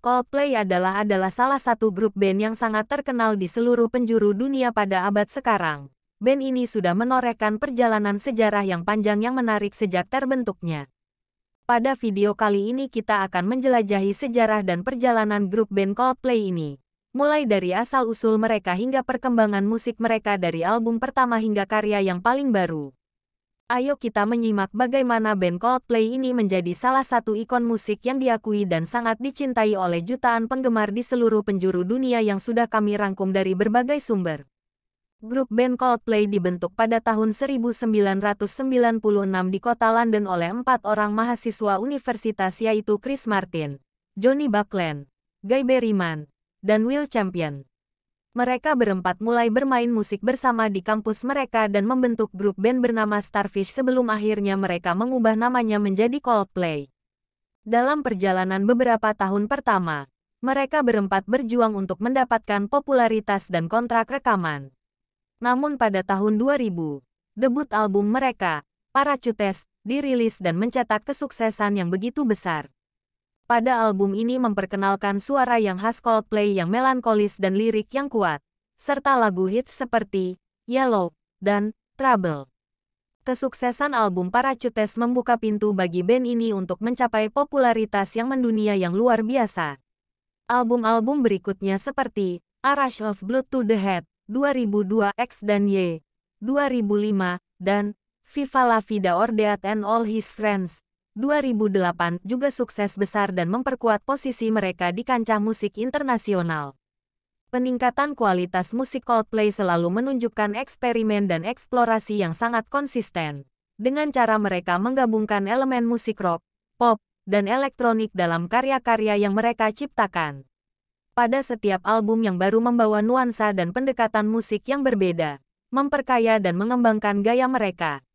Coldplay adalah adalah salah satu grup band yang sangat terkenal di seluruh penjuru dunia pada abad sekarang. Band ini sudah menorehkan perjalanan sejarah yang panjang yang menarik sejak terbentuknya. Pada video kali ini kita akan menjelajahi sejarah dan perjalanan grup band Coldplay ini. Mulai dari asal-usul mereka hingga perkembangan musik mereka dari album pertama hingga karya yang paling baru. Ayo kita menyimak bagaimana band Coldplay ini menjadi salah satu ikon musik yang diakui dan sangat dicintai oleh jutaan penggemar di seluruh penjuru dunia yang sudah kami rangkum dari berbagai sumber. Grup band Coldplay dibentuk pada tahun 1996 di kota London oleh empat orang mahasiswa universitas yaitu Chris Martin, Johnny Buckland, Guy Berryman, dan Will Champion. Mereka berempat mulai bermain musik bersama di kampus mereka dan membentuk grup band bernama Starfish sebelum akhirnya mereka mengubah namanya menjadi Coldplay. Dalam perjalanan beberapa tahun pertama, mereka berempat berjuang untuk mendapatkan popularitas dan kontrak rekaman. Namun pada tahun 2000, debut album mereka, Parachutes, dirilis dan mencetak kesuksesan yang begitu besar pada album ini memperkenalkan suara yang khas Coldplay yang melankolis dan lirik yang kuat, serta lagu hits seperti Yellow dan Trouble. Kesuksesan album Paracutes membuka pintu bagi band ini untuk mencapai popularitas yang mendunia yang luar biasa. Album-album berikutnya seperti A Rush of Blood to the Head 2002 X dan Y 2005 dan Viva la Vida Ordeat and All His Friends 2008 juga sukses besar dan memperkuat posisi mereka di kancah musik internasional. Peningkatan kualitas musik Coldplay selalu menunjukkan eksperimen dan eksplorasi yang sangat konsisten. Dengan cara mereka menggabungkan elemen musik rock, pop, dan elektronik dalam karya-karya yang mereka ciptakan. Pada setiap album yang baru membawa nuansa dan pendekatan musik yang berbeda, memperkaya dan mengembangkan gaya mereka.